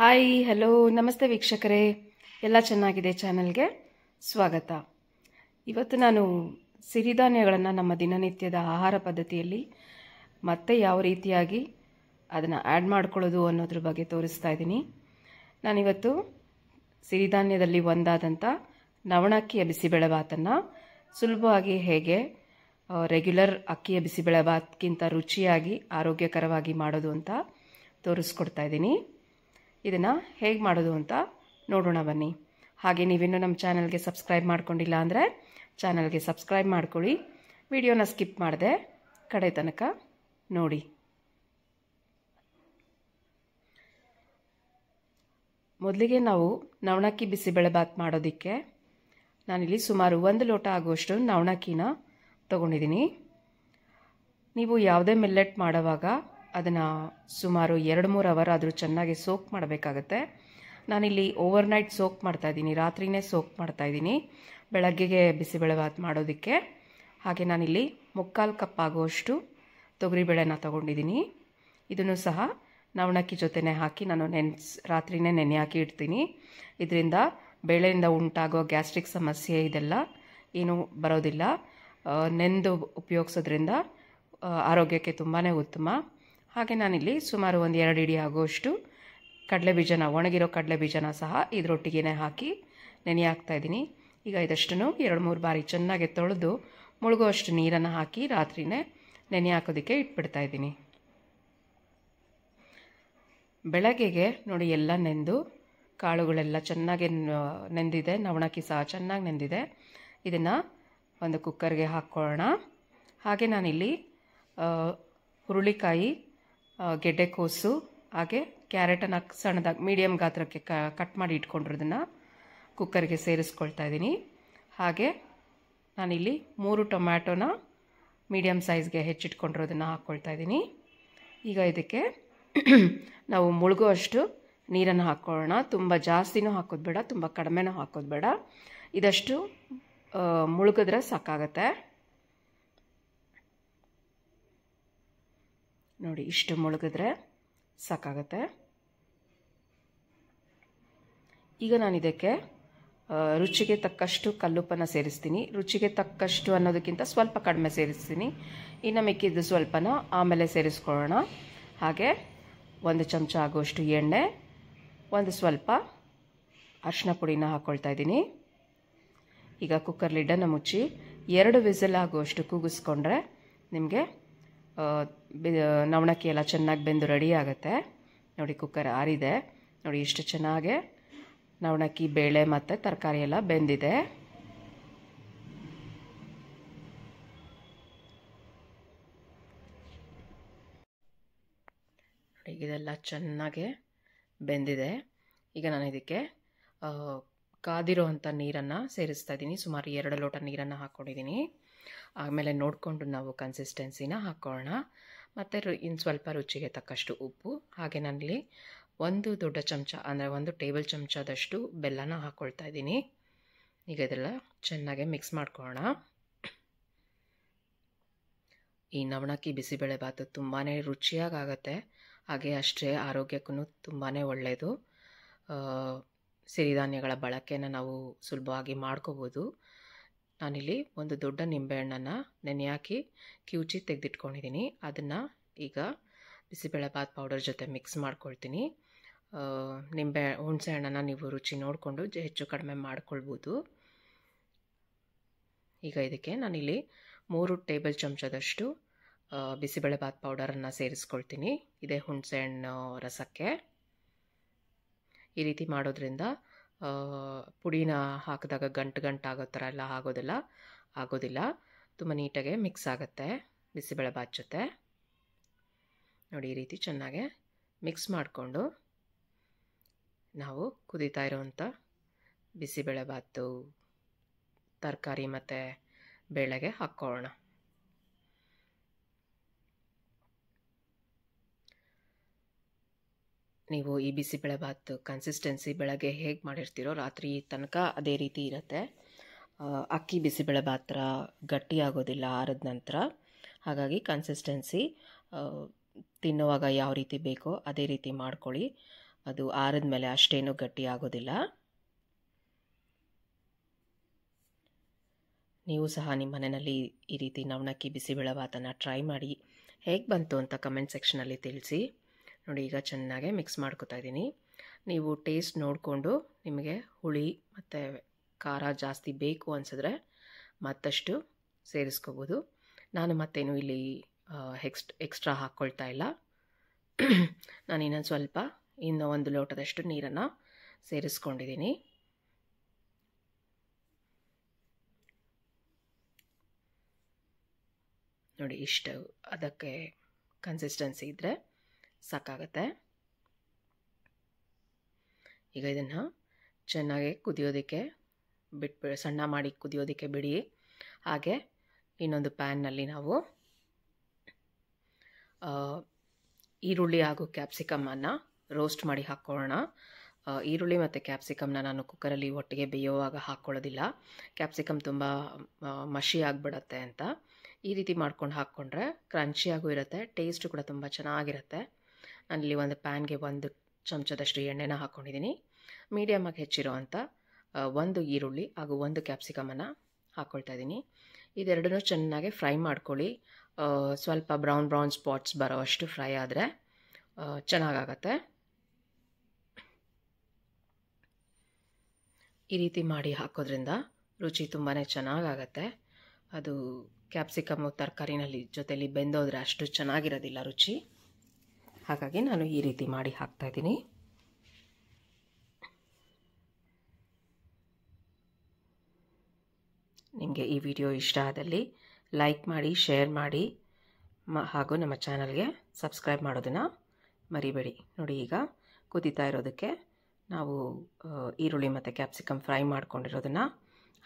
hi hello ನಮಸ್ತೆ ವೀಕ್ಷಕರೇ ಎಲ್ಲ ಚೆನ್ನಾಗಿದೆ ಚಾನಲ್ಗೆ ಸ್ವಾಗತ ಇವತ್ತು ನಾನು ಸಿರಿಧಾನ್ಯಗಳನ್ನು ನಮ್ಮ ದಿನನಿತ್ಯದ ಆಹಾರ ಪದ್ಧತಿಯಲ್ಲಿ ಮತ್ತೆ ಯಾವ ರೀತಿಯಾಗಿ ಅದನ್ನು ಆ್ಯಡ್ ಮಾಡ್ಕೊಳ್ಳೋದು ಅನ್ನೋದ್ರ ಬಗ್ಗೆ ತೋರಿಸ್ತಾ ಇದ್ದೀನಿ ನಾನಿವತ್ತು ಸಿರಿಧಾನ್ಯದಲ್ಲಿ ಒಂದಾದಂಥ ನವಣಕ್ಕಿಯ ಬಿಸಿಬೇಳೆ ಭಾತನ್ನು ಸುಲಭವಾಗಿ ಹೇಗೆ ರೆಗ್ಯುಲರ್ ಅಕ್ಕಿಯ ಬಿಸಿಬೇಳೆ ಭಾತ್ಗಿಂತ ರುಚಿಯಾಗಿ ಆರೋಗ್ಯಕರವಾಗಿ ಮಾಡೋದು ಅಂತ ತೋರಿಸ್ಕೊಡ್ತಾ ಇದ್ದೀನಿ ಇದನ್ನು ಹೇಗೆ ಮಾಡೋದು ಅಂತ ನೋಡೋಣ ಬನ್ನಿ ಹಾಗೆ ನೀವಿನ್ನೂ ನಮ್ಮ ಚಾನಲ್ಗೆ ಸಬ್ಸ್ಕ್ರೈಬ್ ಮಾಡ್ಕೊಂಡಿಲ್ಲ ಅಂದರೆ ಚಾನಲ್ಗೆ ಸಬ್ಸ್ಕ್ರೈಬ್ ಮಾಡ್ಕೊಳ್ಳಿ ವಿಡಿಯೋನ ಸ್ಕಿಪ್ ಮಾಡಿದೆ ಕಡೆ ತನಕ ನೋಡಿ ಮೊದಲಿಗೆ ನಾವು ನವಣಕ್ಕಿ ಬಿಸಿಬೇಳೆಬಾತ್ ಮಾಡೋದಕ್ಕೆ ನಾನಿಲ್ಲಿ ಸುಮಾರು ಒಂದು ಲೋಟ ಆಗುವಷ್ಟು ನವಣಕ್ಕಿನ ತಗೊಂಡಿದ್ದೀನಿ ನೀವು ಯಾವುದೇ ಮಿಲ್ಲೆಟ್ ಮಾಡೋವಾಗ ಅದನ್ನು ಸುಮಾರು ಎರಡು ಮೂರು ಅವರ್ ಆದರೂ ಚೆನ್ನಾಗಿ ಸೋಕ್ ಮಾಡಬೇಕಾಗತ್ತೆ ನಾನಿಲ್ಲಿ ಓವರ್ನೈಟ್ ಸೋಕ್ ಮಾಡ್ತಾಯಿದ್ದೀನಿ ರಾತ್ರಿನೇ ಸೋಕ್ ಮಾಡ್ತಾಯಿದ್ದೀನಿ ಬೆಳಗ್ಗೆಗೆ ಬಿಸಿಬೇಳೆಭಾತ್ ಮಾಡೋದಕ್ಕೆ ಹಾಗೆ ನಾನಿಲ್ಲಿ ಮುಕ್ಕಾಲು ಕಪ್ ಆಗುವಷ್ಟು ತೊಗರಿಬೇಳೆನ ತೊಗೊಂಡಿದ್ದೀನಿ ಇದನ್ನು ಸಹ ನವಣಕ್ಕಿ ಜೊತೆನೇ ಹಾಕಿ ನಾನು ನೆನ್ಸ್ ರಾತ್ರಿನೇ ನೆನೆ ಹಾಕಿ ಇಡ್ತೀನಿ ಇದರಿಂದ ಬೇಳೆಯಿಂದ ಉಂಟಾಗೋ ಗ್ಯಾಸ್ಟ್ರಿಕ್ ಸಮಸ್ಯೆ ಇದೆಲ್ಲ ಏನೂ ಬರೋದಿಲ್ಲ ನೆಂದು ಉಪಯೋಗಿಸೋದ್ರಿಂದ ಆರೋಗ್ಯಕ್ಕೆ ತುಂಬಾ ಉತ್ತಮ ಹಾಗೆ ನಾನಿಲ್ಲಿ ಸುಮಾರು ಒಂದು ಎರಡು ಇಡಿ ಆಗುವಷ್ಟು ಕಡಲೆ ಬೀಜನ ಒಣಗಿರೋ ಕಡಲೆ ಬೀಜನ ಸಹ ಇದರೊಟ್ಟಿಗೆ ಹಾಕಿ ನೆನೆ ಹಾಕ್ತಾಯಿದ್ದೀನಿ ಈಗ ಇದಷ್ಟನ್ನು ಎರಡು ಮೂರು ಬಾರಿ ಚೆನ್ನಾಗಿ ತೊಳೆದು ಮುಳುಗುವಷ್ಟು ನೀರನ್ನು ಹಾಕಿ ರಾತ್ರಿನೇ ನೆನೆ ಹಾಕೋದಕ್ಕೆ ಇಟ್ಬಿಡ್ತಾ ಇದ್ದೀನಿ ಬೆಳಗ್ಗೆಗೆ ನೋಡಿ ಎಲ್ಲ ನೆಂದು ಕಾಳುಗಳೆಲ್ಲ ಚೆನ್ನಾಗಿ ನೆಂದಿದೆ ನವಣಕ್ಕಿ ಸಹ ಚೆನ್ನಾಗಿ ನೆಂದಿದೆ ಇದನ್ನು ಒಂದು ಕುಕ್ಕರ್ಗೆ ಹಾಕ್ಕೊಳ್ಳೋಣ ಹಾಗೆ ನಾನಿಲ್ಲಿ ಹುರುಳಿಕಾಯಿ ಕೋಸು ಹಾಗೆ ಕ್ಯಾರೆಟನ್ನು ಸಣ್ಣದಾಗಿ ಮೀಡಿಯಂ ಗಾತ್ರಕ್ಕೆ ಕಟ್ ಮಾಡಿ ಇಟ್ಕೊಂಡಿರೋದನ್ನು ಕುಕ್ಕರ್ಗೆ ಸೇರಿಸ್ಕೊಳ್ತಾ ಇದ್ದೀನಿ ಹಾಗೆ ನಾನಿಲ್ಲಿ ಮೂರು ಟೊಮ್ಯಾಟೋನ ಮೀಡಿಯಮ್ ಸೈಜ್ಗೆ ಹೆಚ್ಚಿಟ್ಕೊಂಡಿರೋದನ್ನು ಹಾಕ್ಕೊಳ್ತಾ ಇದ್ದೀನಿ ಈಗ ಇದಕ್ಕೆ ನಾವು ಮುಳುಗುವಷ್ಟು ನೀರನ್ನು ಹಾಕ್ಕೊಳ್ಳೋಣ ತುಂಬ ಜಾಸ್ತಿನೂ ಹಾಕೋದು ಬೇಡ ತುಂಬ ಕಡಿಮೆನೂ ಹಾಕೋದು ಬೇಡ ಇದಷ್ಟು ಮುಳುಗಿದ್ರೆ ಸಾಕಾಗತ್ತೆ ನೋಡಿ ಇಷ್ಟು ಮುಳುಗಿದ್ರೆ ಸಾಕಾಗತ್ತೆ ಈಗ ನಾನು ಇದಕ್ಕೆ ರುಚಿಗೆ ತಕ್ಕಷ್ಟು ಕಲ್ಲುಪ್ಪನ್ನು ಸೇರಿಸ್ತೀನಿ ರುಚಿಗೆ ತಕ್ಕಷ್ಟು ಅನ್ನೋದಕ್ಕಿಂತ ಸ್ವಲ್ಪ ಕಡಿಮೆ ಸೇರಿಸ್ತೀನಿ ಇನ್ನು ಮಿಕ್ಕಿದ್ದು ಸ್ವಲ್ಪನ ಆಮೇಲೆ ಸೇರಿಸ್ಕೊಳ್ಳೋಣ ಹಾಗೆ ಒಂದು ಚಮಚ ಆಗುವಷ್ಟು ಎಣ್ಣೆ ಒಂದು ಸ್ವಲ್ಪ ಅರಿಶಿನ ಪುಡಿನ ಹಾಕ್ಕೊಳ್ತಾ ಇದ್ದೀನಿ ಈಗ ಕುಕ್ಕರ್ ಲಿಡ್ಡನ್ನು ಮುಚ್ಚಿ ಎರಡು ವಿಸಲ್ ಆಗುವಷ್ಟು ಕೂಗಿಸ್ಕೊಂಡ್ರೆ ನಿಮಗೆ ನವಣಕ್ಕಿ ಎಲ್ಲ ಚೆನ್ನಾಗಿ ಬೆಂದು ರೆಡಿ ಆಗುತ್ತೆ ನೋಡಿ ಕುಕ್ಕರ್ ಆರಿದೆ ನೋಡಿ ಇಷ್ಟು ಚೆನ್ನಾಗೆ ನವಣಕ್ಕಿ ಬೇಳೆ ಮತ್ತು ತರಕಾರಿ ಎಲ್ಲ ಬೆಂದಿದೆ ನೋಡಿ ಇದೆಲ್ಲ ಚೆನ್ನಾಗೆ ಬೆಂದಿದೆ ಈಗ ನಾನು ಇದಕ್ಕೆ ಕಾದಿರೋ ಅಂಥ ನೀರನ್ನು ಸೇರಿಸ್ತಾ ಇದ್ದೀನಿ ಸುಮಾರು ಎರಡು ಲೋಟ ನೀರನ್ನು ಹಾಕ್ಕೊಂಡಿದ್ದೀನಿ ಆಮೇಲೆ ನೋಡಿಕೊಂಡು ನಾವು ಕನ್ಸಿಸ್ಟೆನ್ಸಿನ ಹಾಕೋಣ ಮತ್ತು ರು ಇನ್ನು ಸ್ವಲ್ಪ ರುಚಿಗೆ ತಕ್ಕಷ್ಟು ಉಪ್ಪು ಹಾಗೆ ನನ್ನಲ್ಲಿ ಒಂದು ದೊಡ್ಡ ಚಮಚ ಅಂದರೆ ಒಂದು ಟೇಬಲ್ ಚಮಚದಷ್ಟು ಬೆಲ್ಲನ ಹಾಕ್ಕೊಳ್ತಾ ಇದ್ದೀನಿ ಈಗ ಇದೆಲ್ಲ ಚೆನ್ನಾಗಿ ಮಿಕ್ಸ್ ಮಾಡ್ಕೊಳ್ಳೋಣ ಈ ನವಣಕ್ಕಿ ಬಿಸಿಬೇಳೆಭಾತು ತುಂಬಾ ರುಚಿಯಾಗತ್ತೆ ಹಾಗೆ ಅಷ್ಟೇ ಆರೋಗ್ಯಕ್ಕೂ ತುಂಬಾ ಒಳ್ಳೆಯದು ಸಿರಿಧಾನ್ಯಗಳ ಬಳಕೆನ ನಾವು ಸುಲಭವಾಗಿ ಮಾಡ್ಕೋಬೋದು ನಾನಿಲ್ಲಿ ಒಂದು ದೊಡ್ಡ ನಿಂಬೆಹಣ್ಣನ್ನು ನೆನೆ ಹಾಕಿ ಕಿವುಚಿ ತೆಗೆದಿಟ್ಕೊಂಡಿದ್ದೀನಿ ಅದನ್ನು ಈಗ ಬಿಸಿಬೇಳೆಬಾತ್ ಪೌಡರ್ ಜೊತೆ ಮಿಕ್ಸ್ ಮಾಡ್ಕೊಳ್ತೀನಿ ನಿಂಬೆ ಹುಣಸೆ ಹಣ್ಣನ್ನು ನೀವು ರುಚಿ ನೋಡಿಕೊಂಡು ಹೆಚ್ಚು ಕಡಿಮೆ ಮಾಡ್ಕೊಳ್ಬೋದು ಈಗ ಇದಕ್ಕೆ ನಾನಿಲ್ಲಿ ಮೂರು ಟೇಬಲ್ ಚಮಚದಷ್ಟು ಬಿಸಿಬೇಳೆಬಾತ್ ಪೌಡರನ್ನು ಸೇರಿಸ್ಕೊಳ್ತೀನಿ ಇದೇ ಹಣ್ಣು ರಸಕ್ಕೆ ಈ ರೀತಿ ಮಾಡೋದ್ರಿಂದ ಪುಡಿನ ಹಾಕಿದಾಗ ಗಂಟು ಗಂಟು ಆಗೋ ಥರ ಎಲ್ಲ ಆಗೋದಿಲ್ಲ ಆಗೋದಿಲ್ಲ ತುಂಬ ನೀಟಾಗೆ ಮಿಕ್ಸ್ ಆಗುತ್ತೆ ಬಿಸಿಬೇಳೆ ಬಾತ್ ಜೊತೆ ನೋಡಿ ಈ ರೀತಿ ಚೆನ್ನಾಗೆ ಮಿಕ್ಸ್ ಮಾಡಿಕೊಂಡು ನಾವು ಕುದೀತಾ ಇರುವಂಥ ಬಿಸಿಬೇಳೆ ಬಾತು ತರಕಾರಿ ಮತ್ತು ಬೇಳೆಗೆ ಹಾಕ್ಕೊಳ್ಳೋಣ ನೀವು ಈ ಬಿಸಿಬೇಳೆಭಾತ್ ಕನ್ಸಿಸ್ಟೆನ್ಸಿ ಬೆಳಗ್ಗೆ ಹೇಗೆ ಮಾಡಿರ್ತೀರೋ ರಾತ್ರಿ ತನಕ ಅದೇ ರೀತಿ ಇರುತ್ತೆ ಅಕ್ಕಿ ಬಿಸಿಬೇಳೆ ಥರ ಗಟ್ಟಿ ಆಗೋದಿಲ್ಲ ಆರಿದ ನಂತರ ಹಾಗಾಗಿ ಕನ್ಸಿಸ್ಟೆನ್ಸಿ ತಿನ್ನುವಾಗ ಯಾವ ರೀತಿ ಬೇಕೋ ಅದೇ ರೀತಿ ಮಾಡ್ಕೊಳ್ಳಿ ಅದು ಆರಿದ ಮೇಲೆ ಅಷ್ಟೇನೂ ಗಟ್ಟಿ ಆಗೋದಿಲ್ಲ ನೀವು ಸಹ ನಿಮ್ಮ ಮನೆಯಲ್ಲಿ ಈ ರೀತಿ ನವಣಕ್ಕಿ ಬಿಸಿಬೇಳೆ ಭಾತನ್ನು ಟ್ರೈ ಮಾಡಿ ಹೇಗೆ ಬಂತು ಅಂತ ಕಮೆಂಟ್ ಸೆಕ್ಷನಲ್ಲಿ ತಿಳಿಸಿ ನೋಡಿ ಈಗ ಚೆನ್ನಾಗೆ ಮಿಕ್ಸ್ ಮಾಡ್ಕೋತಾ ಇದ್ದೀನಿ ನೀವು ಟೇಸ್ಟ್ ನೋಡಿಕೊಂಡು ನಿಮಗೆ ಹುಳಿ ಮತ್ತು ಖಾರ ಜಾಸ್ತಿ ಬೇಕು ಅನಿಸಿದ್ರೆ ಮತ್ತಷ್ಟು ಸೇರಿಸ್ಕೋಬೋದು ನಾನು ಮತ್ತೇನು ಇಲ್ಲಿ ಎಕ್ಸ್ಟ್ ಎಕ್ಸ್ಟ್ರಾ ಹಾಕ್ಕೊಳ್ತಾ ಇಲ್ಲ ನಾನು ಇನ್ನೊಂದು ಸ್ವಲ್ಪ ಇನ್ನು ಒಂದು ಲೋಟದಷ್ಟು ನೀರನ್ನು ಸೇರಿಸ್ಕೊಂಡಿದ್ದೀನಿ ನೋಡಿ ಇಷ್ಟು ಅದಕ್ಕೆ ಕನ್ಸಿಸ್ಟೆನ್ಸಿ ಇದ್ದರೆ ಸಾಕಾಗತ್ತೆ ಈಗ ಇದನ್ನು ಚೆನ್ನಾಗಿ ಕುದಿಯೋದಕ್ಕೆ ಬಿಟ್ಟು ಸಣ್ಣ ಮಾಡಿ ಕುದಿಯೋದಕ್ಕೆ ಬಿಡಿ ಹಾಗೆ ಇನ್ನೊಂದು ಪ್ಯಾನ್ನಲ್ಲಿ ನಾವು ಈರುಳ್ಳಿ ಹಾಗೂ ಕ್ಯಾಪ್ಸಿಕಮನ್ನು ರೋಸ್ಟ್ ಮಾಡಿ ಹಾಕ್ಕೊಳ್ಳೋಣ ಈರುಳ್ಳಿ ಮತ್ತು ಕ್ಯಾಪ್ಸಿಕಮ್ನ ನಾನು ಕುಕ್ಕರಲ್ಲಿ ಒಟ್ಟಿಗೆ ಬೇಯೋವಾಗ ಹಾಕ್ಕೊಳ್ಳೋದಿಲ್ಲ ಕ್ಯಾಪ್ಸಿಕಮ್ ತುಂಬ ಮಷಿ ಆಗಿಬಿಡತ್ತೆ ಅಂತ ಈ ರೀತಿ ಮಾಡ್ಕೊಂಡು ಹಾಕ್ಕೊಂಡ್ರೆ ಕ್ರಂಚಿಯಾಗೂ ಇರುತ್ತೆ ಟೇಸ್ಟು ಕೂಡ ತುಂಬ ಚೆನ್ನಾಗಿರುತ್ತೆ ಅಲ್ಲಿ ಒಂದು ಪ್ಯಾನ್ಗೆ ಒಂದು ಚಮಚದಷ್ಟು ಎಣ್ಣೆನ ಹಾಕ್ಕೊಂಡಿದ್ದೀನಿ ಮೀಡಿಯಮಾಗಿ ಹೆಚ್ಚಿರೋ ಅಂಥ ಒಂದು ಈರುಳ್ಳಿ ಹಾಗೂ ಒಂದು ಕ್ಯಾಪ್ಸಿಕಮನ್ನು ಹಾಕ್ಕೊಳ್ತಾ ಇದ್ದೀನಿ ಇದೆರಡನ್ನೂ ಚೆನ್ನಾಗಿ ಫ್ರೈ ಮಾಡ್ಕೊಳ್ಳಿ ಸ್ವಲ್ಪ ಬ್ರೌನ್ ಬ್ರೌನ್ ಸ್ಪಾಟ್ಸ್ ಬರೋ ಅಷ್ಟು ಫ್ರೈ ಆದರೆ ಚೆನ್ನಾಗಾಗತ್ತೆ ಈ ರೀತಿ ಮಾಡಿ ಹಾಕೋದ್ರಿಂದ ರುಚಿ ತುಂಬಾ ಚೆನ್ನಾಗಾಗತ್ತೆ ಅದು ಕ್ಯಾಪ್ಸಿಕಮ್ಮು ತರಕಾರಿನಲ್ಲಿ ಜೊತೆಯಲ್ಲಿ ಬೆಂದೋದ್ರೆ ಅಷ್ಟು ಚೆನ್ನಾಗಿರೋದಿಲ್ಲ ರುಚಿ ಹಾಗಾಗಿ ನಾನು ಈ ರೀತಿ ಮಾಡಿ ಇದ್ದೀನಿ ನಿಮಗೆ ಈ ವಿಡಿಯೋ ಇಷ್ಟ ಆದಲ್ಲಿ ಲೈಕ್ ಮಾಡಿ ಶೇರ್ ಮಾಡಿ ಮ ಹಾಗೂ ನಮ್ಮ ಚಾನಲ್ಗೆ ಸಬ್ಸ್ಕ್ರೈಬ್ ಮಾಡೋದನ್ನು ಮರಿಬೇಡಿ ನೋಡಿ ಈಗ ಕುದೀತಾ ಇರೋದಕ್ಕೆ ನಾವು ಈರುಳ್ಳಿ ಮತ್ತು ಕ್ಯಾಪ್ಸಿಕಮ್ ಫ್ರೈ ಮಾಡ್ಕೊಂಡಿರೋದನ್ನು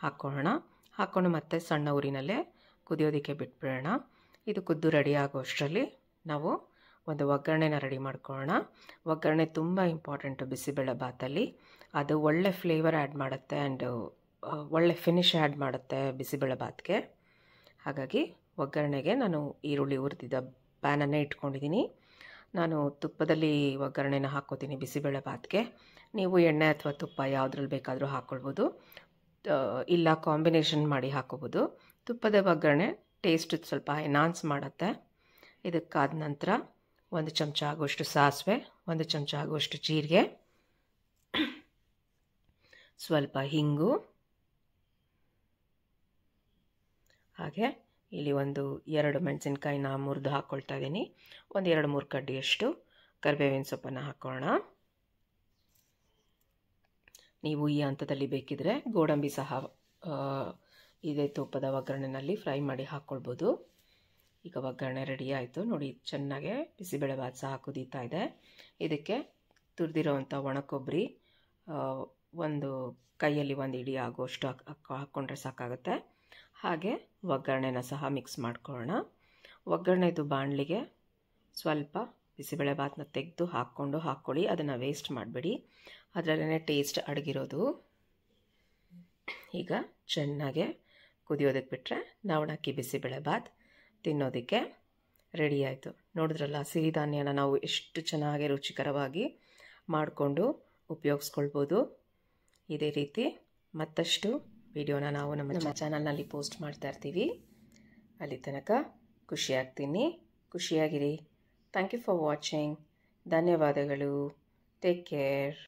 ಹಾಕ್ಕೊಳ್ಳೋಣ ಹಾಕ್ಕೊಂಡು ಮತ್ತೆ ಸಣ್ಣ ಊರಿನಲ್ಲೇ ಕುದಿಯೋದಕ್ಕೆ ಬಿಟ್ಬಿಡೋಣ ಇದು ಕುದ್ದು ರೆಡಿ ಆಗೋಷ್ಟರಲ್ಲಿ ನಾವು ಒಂದು ಒಗ್ಗರಣೆನ ರೆಡಿ ಮಾಡ್ಕೊಳ್ಳೋಣ ಒಗ್ಗರಣೆ ತುಂಬ ಇಂಪಾರ್ಟೆಂಟು ಬಿಸಿಬೇಳೆ ಬಾತಲ್ಲಿ ಅದು ಒಳ್ಳೆ ಫ್ಲೇವರ್ ಆ್ಯಡ್ ಮಾಡುತ್ತೆ ಆ್ಯಂಡ್ ಒಳ್ಳೆ ಫಿನಿಶ್ ಆ್ಯಡ್ ಮಾಡುತ್ತೆ ಬಿಸಿಬೇಳೆ ಬಾತ್ಗೆ ಹಾಗಾಗಿ ಒಗ್ಗರಣೆಗೆ ನಾನು ಈರುಳ್ಳಿ ಉರಿದಿದ್ದ ಪ್ಯಾನನ್ನೇ ಇಟ್ಕೊಂಡಿದ್ದೀನಿ ನಾನು ತುಪ್ಪದಲ್ಲಿ ಒಗ್ಗರಣೆನ ಹಾಕೋತೀನಿ ಬಿಸಿಬೇಳೆ ಬಾತ್ಗೆ ನೀವು ಎಣ್ಣೆ ಅಥವಾ ತುಪ್ಪ ಯಾವುದ್ರಲ್ಲಿ ಬೇಕಾದರೂ ಹಾಕ್ಕೊಳ್ಬೋದು ಇಲ್ಲ ಕಾಂಬಿನೇಷನ್ ಮಾಡಿ ಹಾಕೋಬೋದು ತುಪ್ಪದ ಒಗ್ಗರಣೆ ಟೇಸ್ಟ್ ಸ್ವಲ್ಪ ಎನ್ಹಾನ್ಸ್ ಮಾಡುತ್ತೆ ಇದಕ್ಕಾದ ನಂತರ ಒಂದು ಚಮಚ ಆಗುವಷ್ಟು ಸಾಸಿವೆ ಒಂದು ಚಮಚ ಆಗುವಷ್ಟು ಜೀರಿಗೆ ಸ್ವಲ್ಪ ಹಿಂಗು ಹಾಗೆ ಇಲ್ಲಿ ಒಂದು ಎರಡು ಮೆಣಸಿನ್ಕಾಯಿನ ಮುರಿದು ಹಾಕ್ಕೊಳ್ತಾ ಇದ್ದೀನಿ ಒಂದು ಎರಡು ಮೂರು ಕಡ್ಡಿಯಷ್ಟು ಕರಿಬೇವಿನ ಸೊಪ್ಪನ್ನು ಹಾಕೋಣ ನೀವು ಈ ಹಂತದಲ್ಲಿ ಬೇಕಿದ್ರೆ ಗೋಡಂಬಿ ಸಹ ಇದೇ ತುಪ್ಪದ ಒಗ್ಗರಣೆಯಲ್ಲಿ ಫ್ರೈ ಮಾಡಿ ಹಾಕ್ಕೊಳ್ಬೋದು ಈಗ ಒಗ್ಗರಣೆ ರೆಡಿ ಆಯಿತು ನೋಡಿ ಚೆನ್ನಾಗೆ ಬಿಸಿಬೇಳೆ ಭಾತ್ ಸಹ ಕುದೀತಾ ಇದೆ ಇದಕ್ಕೆ ತುರಿದಿರೋವಂಥ ಒಣಕೊಬ್ಬರಿ ಒಂದು ಕೈಯಲ್ಲಿ ಒಂದು ಇಡಿ ಆಗೋಷ್ಟು ಹಾಕ್ಕೊಂಡ್ರೆ ಸಾಕಾಗುತ್ತೆ ಹಾಗೆ ಒಗ್ಗರಣೆನ ಸಹ ಮಿಕ್ಸ್ ಮಾಡ್ಕೊಳ್ಳೋಣ ಒಗ್ಗರಣೆದು ಬಾಣಲಿಗೆ ಸ್ವಲ್ಪ ಬಿಸಿಬೇಳೆ ಭಾತನ್ನ ತೆಗೆದು ಹಾಕ್ಕೊಂಡು ಹಾಕ್ಕೊಳ್ಳಿ ಅದನ್ನು ವೇಸ್ಟ್ ಮಾಡಬೇಡಿ ಅದರಲ್ಲೇ ಟೇಸ್ಟ್ ಅಡಗಿರೋದು ಈಗ ಚೆನ್ನಾಗೆ ಕುದಿಯೋದಕ್ಕೆ ಬಿಟ್ಟರೆ ನವಣಕ್ಕಿ ಬಿಸಿಬೇಳೆ ಭಾತ್ ತಿನ್ನೋದಕ್ಕೆ ರೆಡಿ ಆಯಿತು ನೋಡಿದ್ರಲ್ಲ ಸಿರಿಧಾನ್ಯನ ನಾವು ಎಷ್ಟು ಚೆನ್ನಾಗಿ ರುಚಿಕರವಾಗಿ ಮಾಡಿಕೊಂಡು ಉಪಯೋಗಿಸ್ಕೊಳ್ಬೋದು ಇದೇ ರೀತಿ ಮತ್ತಷ್ಟು ವಿಡಿಯೋನ ನಾವು ನಮ್ಮ ಚಾನಲ್ನಲ್ಲಿ ಪೋಸ್ಟ್ ಮಾಡ್ತಾ ಇರ್ತೀವಿ ಅಲ್ಲಿ ತನಕ ಖುಷಿಯಾಗ್ತೀನಿ ಖುಷಿಯಾಗಿರಿ ಥ್ಯಾಂಕ್ ಯು ಫಾರ್ ವಾಚಿಂಗ್ ಧನ್ಯವಾದಗಳು ಟೇಕ್ ಕೇರ್